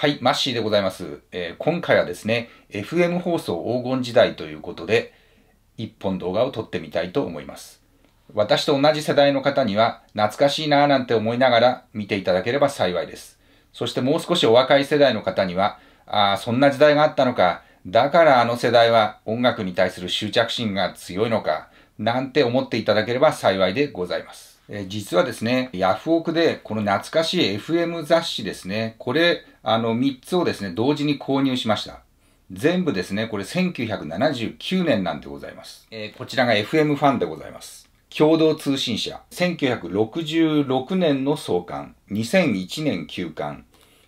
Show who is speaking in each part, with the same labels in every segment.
Speaker 1: はい、マッシーでございます。えー、今回はですね、FM 放送黄金時代ということで、一本動画を撮ってみたいと思います。私と同じ世代の方には、懐かしいなぁなんて思いながら見ていただければ幸いです。そしてもう少しお若い世代の方には、ああ、そんな時代があったのか、だからあの世代は音楽に対する執着心が強いのか、なんて思っていただければ幸いでございます。え実はですね、ヤフオクでこの懐かしい FM 雑誌ですね、これ、あの3つをですね、同時に購入しました。全部ですね、これ1979年なんでございます。えー、こちらが FM ファンでございます。共同通信社、1966年の創刊、2001年休刊、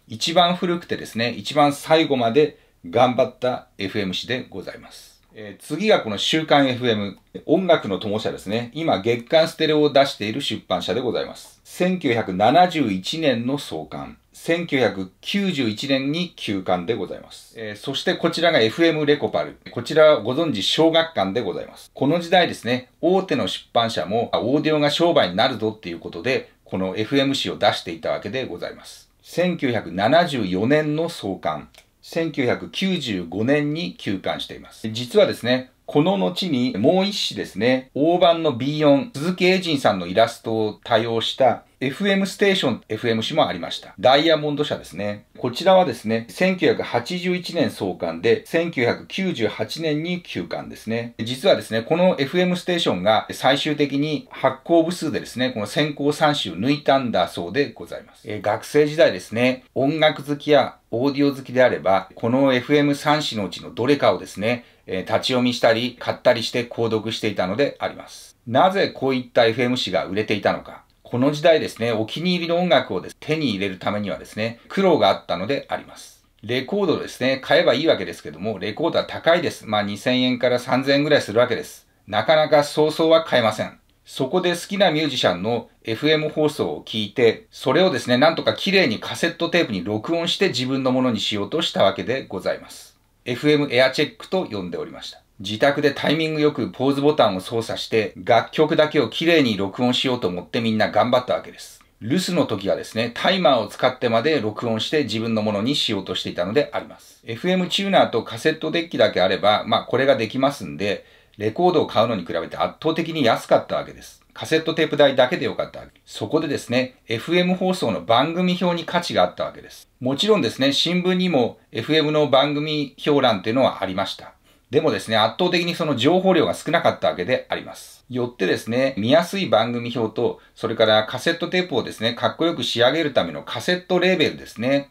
Speaker 1: 一番古くてですね、一番最後まで頑張った FM 誌でございます。えー、次がこの週刊 FM、音楽の友社ですね。今、月刊ステレオを出している出版社でございます。1971年の創刊。1991年に休刊でございます、えー、そしてこちらが FM レコパル。こちらはご存知小学館でございます。この時代ですね、大手の出版社もオーディオが商売になるぞっていうことで、この FM 誌を出していたわけでございます。1974年の創刊。1995年に休館しています。実はですね、この後にもう一紙ですね、大判の B4、鈴木英人さんのイラストを多用した FM ステーション、FM 誌もありました。ダイヤモンド社ですね。こちらはですね、1981年創刊で、1998年に休刊ですね。実はですね、この FM ステーションが最終的に発行部数でですね、この先行3種抜いたんだそうでございます。え学生時代ですね、音楽好きやオーディオ好きであれば、この FM3 種のうちのどれかをですね、え立ち読みしたり、買ったりして購読していたのであります。なぜこういった FM 誌が売れていたのか。この時代ですね、お気に入りの音楽をです、ね、手に入れるためにはですね、苦労があったのであります。レコードですね、買えばいいわけですけども、レコードは高いです。まあ2000円から3000円ぐらいするわけです。なかなか早々は買えません。そこで好きなミュージシャンの FM 放送を聞いて、それをですね、なんとか綺麗にカセットテープに録音して自分のものにしようとしたわけでございます。FM エアチェックと呼んでおりました。自宅でタイミングよくポーズボタンを操作して楽曲だけを綺麗に録音しようと思ってみんな頑張ったわけです。留守の時はですね、タイマーを使ってまで録音して自分のものにしようとしていたのであります。FM チューナーとカセットデッキだけあれば、まあこれができますんで、レコードを買うのに比べて圧倒的に安かったわけです。カセットテープ代だけでよかったわけ。そこでですね、FM 放送の番組表に価値があったわけです。もちろんですね、新聞にも FM の番組表欄っていうのはありました。でもですね、圧倒的にその情報量が少なかったわけであります。よってですね、見やすい番組表と、それからカセットテープをですね、かっこよく仕上げるためのカセットレーベルですね。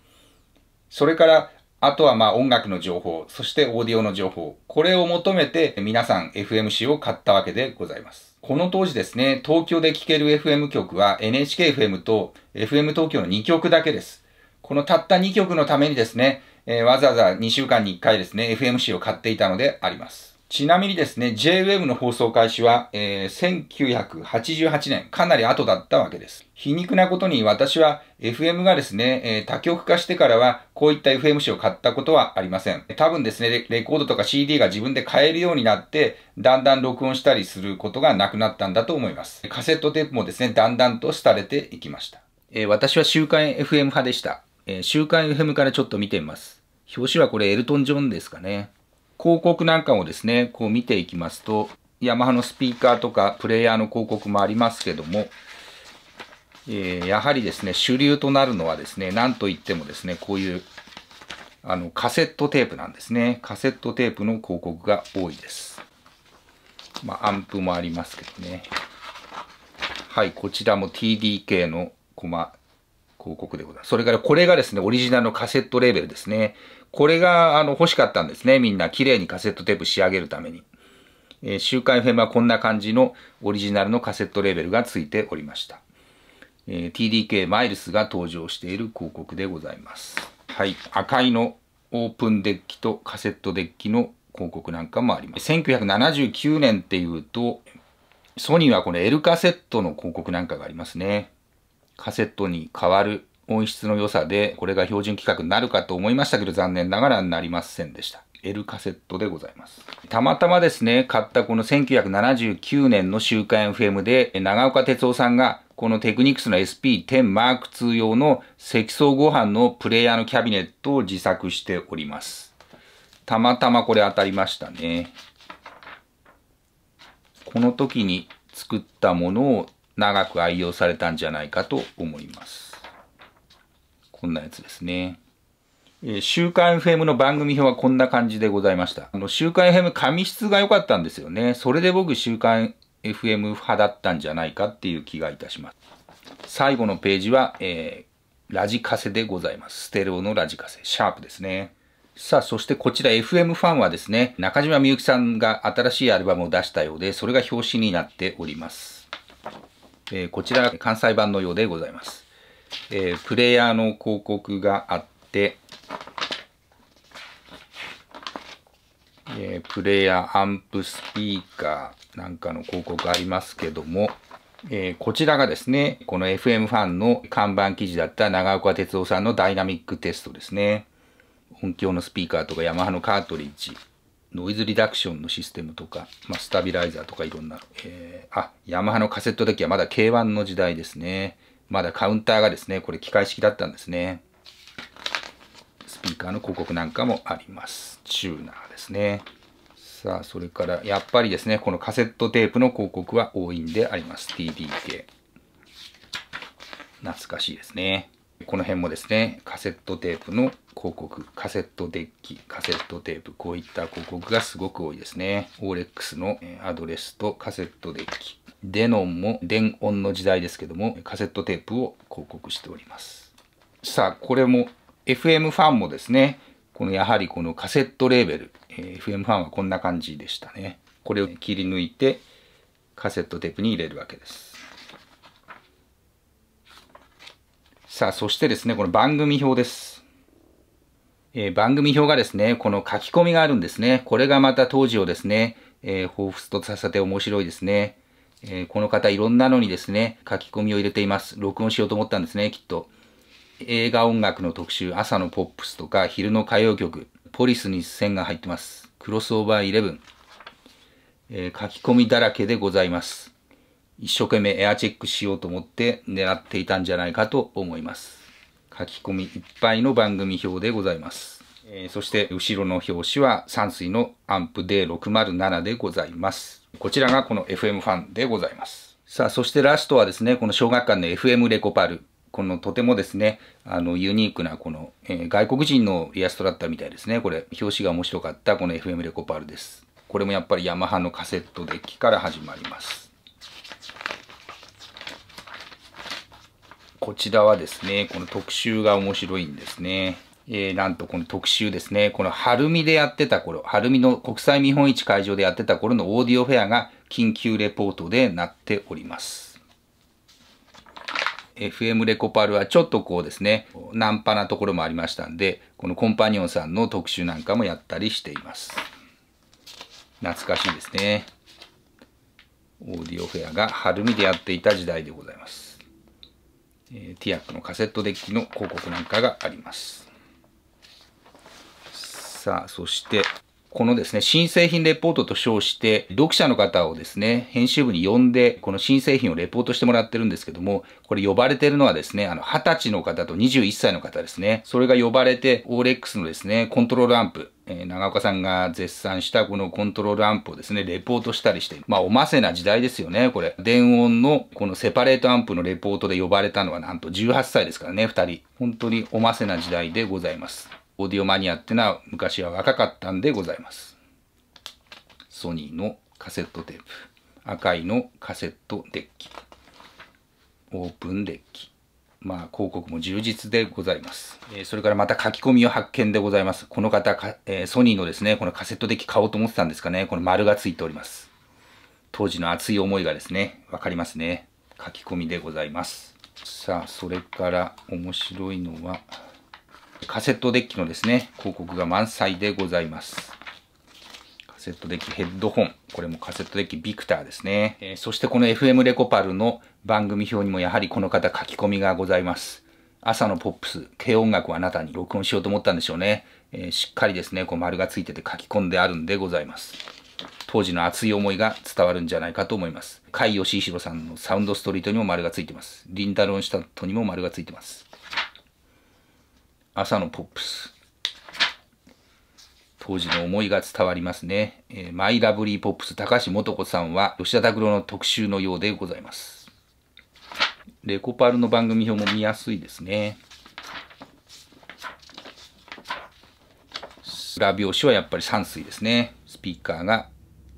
Speaker 1: それから、あとはまあ音楽の情報、そしてオーディオの情報、これを求めて皆さん FMC を買ったわけでございます。この当時ですね、東京で聴ける FM 局は NHKFM と FM 東京の2局だけです。このたった2局のためにですね、えー、わざわざ2週間に1回ですね、FMC を買っていたのであります。ちなみにですね、JWEB の放送開始は、えー、1988年、かなり後だったわけです。皮肉なことに私は FM がですね、えー、多極化してからはこういった FMC を買ったことはありません。多分ですね、レコードとか CD が自分で買えるようになって、だんだん録音したりすることがなくなったんだと思います。カセットテープもですね、だんだんと廃れていきました。えー、私は週刊 FM 派でした。え週刊 FM からちょっと見てみます。表紙はこれエルトン・ジョンですかね。広告なんかもですね、こう見ていきますと、ヤマハのスピーカーとかプレイヤーの広告もありますけども、えー、やはりですね、主流となるのはですね、なんといってもですね、こういうあのカセットテープなんですね。カセットテープの広告が多いです。まあ、アンプもありますけどね。はい、こちらも TDK のコマ広告でございます。それからこれがですね、オリジナルのカセットレーベルですね。これがあの欲しかったんですね。みんな綺麗にカセットテープ仕上げるために。えー、回フェ m はこんな感じのオリジナルのカセットレーベルがついておりました。えー、TDK マイルスが登場している広告でございます。はい。赤いのオープンデッキとカセットデッキの広告なんかもあります。1979年っていうと、ソニーはこの L カセットの広告なんかがありますね。カセットに変わる音質の良さで、これが標準規格になるかと思いましたけど、残念ながらなりませんでした。L カセットでございます。たまたまですね、買ったこの1979年の週刊 FM で、長岡哲夫さんが、このテクニクスの SP10M2 用の積層ご飯のプレイヤーのキャビネットを自作しております。たまたまこれ当たりましたね。この時に作ったものを長く愛用されたんじゃないかと思います。こんなやつですね。え週刊 FM の番組表はこんな感じでございました。あの、週刊 FM 紙質が良かったんですよね。それで僕週刊 FM 派だったんじゃないかっていう気がいたします。最後のページは、えー、ラジカセでございます。ステレオのラジカセ。シャープですね。さあ、そしてこちら FM ファンはですね、中島みゆきさんが新しいアルバムを出したようで、それが表紙になっております。えー、こちら関西版のようでございます。えー、プレイヤーの広告があって、えー、プレイヤー、アンプ、スピーカーなんかの広告ありますけども、えー、こちらがですね、この FM ファンの看板記事だった長岡哲夫さんのダイナミックテストですね。音響のスピーカーとかヤマハのカートリッジ、ノイズリダクションのシステムとか、まあ、スタビライザーとかいろんな、えー、あ、ヤマハのカセットデッキはまだ K1 の時代ですね。まだカウンターがですね、これ機械式だったんですね。スピーカーの広告なんかもあります。チューナーですね。さあ、それから、やっぱりですね、このカセットテープの広告は多いんであります。TDK。懐かしいですね。この辺もですね、カセットテープの広告、カセットデッキ、カセットテープ、こういった広告がすごく多いですね。オーレックスのアドレスとカセットデッキ。デノンも電音の時代ですけども、カセットテープを広告しております。さあ、これも FM ファンもですね、このやはりこのカセットレーベル、え FM ファンはこんな感じでしたね。これを切り抜いてカセットテープに入れるわけです。さあ、そしてですね、この番組表です。えー、番組表がですね、この書き込みがあるんですね。これがまた当時をですね、えー、彷彿とさせて面白いですね。えー、この方いろんなのにですね、書き込みを入れています。録音しようと思ったんですね、きっと。映画音楽の特集、朝のポップスとか、昼の歌謡曲、ポリスに線が入ってます。クロスオーバーイレえン。書き込みだらけでございます。一生懸命エアチェックしようと思って狙っていたんじゃないかと思います。書き込みいっぱいの番組表でございます。えー、そして後ろの表紙は山水のアンプ D607 でございます。こちらがこの FM ファンでございます。さあ、そしてラストはですね、この小学館の FM レコパル。このとてもですね、あのユニークなこの、えー、外国人のイラストだったみたいですね。これ、表紙が面白かったこの FM レコパルです。これもやっぱりヤマハのカセットデッキから始まります。こちらはですね、この特集が面白いんですね。えー、なんとこの特集ですね、この晴海でやってた頃、晴海の国際見本市会場でやってた頃のオーディオフェアが緊急レポートでなっております。FM レコパルはちょっとこうですね、ナンパなところもありましたんで、このコンパニオンさんの特集なんかもやったりしています。懐かしいですね。オーディオフェアが晴海でやっていた時代でございます。ティアックのカセットデッキの広告なんかがあります。さあ、そして、このですね、新製品レポートと称して、読者の方をですね、編集部に呼んで、この新製品をレポートしてもらってるんですけども、これ呼ばれてるのはですね、あの、二十歳の方と21歳の方ですね。それが呼ばれて、オーレックスのですね、コントロールアンプ、えー、長岡さんが絶賛したこのコントロールアンプをですね、レポートしたりして、まあ、おませな時代ですよね、これ。電音のこのセパレートアンプのレポートで呼ばれたのはなんと18歳ですからね、二人。本当におませな時代でございます。オーディオマニアってのは昔は若かったんでございます。ソニーのカセットテープ。赤いのカセットデッキ。オープンデッキ。まあ、広告も充実でございます。えー、それからまた書き込みを発見でございます。この方えー、ソニーのですね、このカセットデッキ買おうと思ってたんですかね、この丸がついております。当時の熱い思いがですね、わかりますね。書き込みでございます。さあ、それから面白いのは、カセットデッキのですね、広告が満載でございます。カセットデッキヘッドホン。これもカセットデッキビクターですね。えー、そしてこの FM レコパルの番組表にもやはりこの方書き込みがございます。朝のポップス、軽音楽をあなたに録音しようと思ったんでしょうね。えー、しっかりですね、こう丸がついてて書き込んであるんでございます。当時の熱い思いが伝わるんじゃないかと思います。甲斐義弘さんのサウンドストリートにも丸がついてます。リンダロンシタットにも丸がついてます。朝のポップス。当時の思いが伝わりますね。えー、マイラブリーポップス、高橋素子さんは、吉田拓郎の特集のようでございます。レコパールの番組表も見やすいですね。裏表紙はやっぱり山水ですね。スピーカーが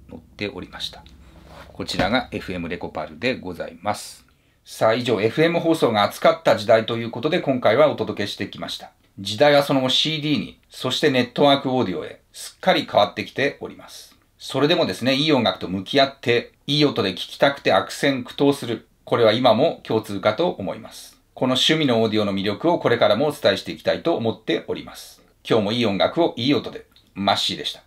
Speaker 1: 載っておりました。こちらが FM レコパルでございます。さあ以上 FM 放送が扱った時代ということで今回はお届けしてきました。時代はその後 CD に、そしてネットワークオーディオへ、すっかり変わってきております。それでもですね、いい音楽と向き合って、いい音で聴きたくて悪戦苦闘する。これは今も共通かと思います。この趣味のオーディオの魅力をこれからもお伝えしていきたいと思っております。今日もいい音楽をいい音で、マッシーでした。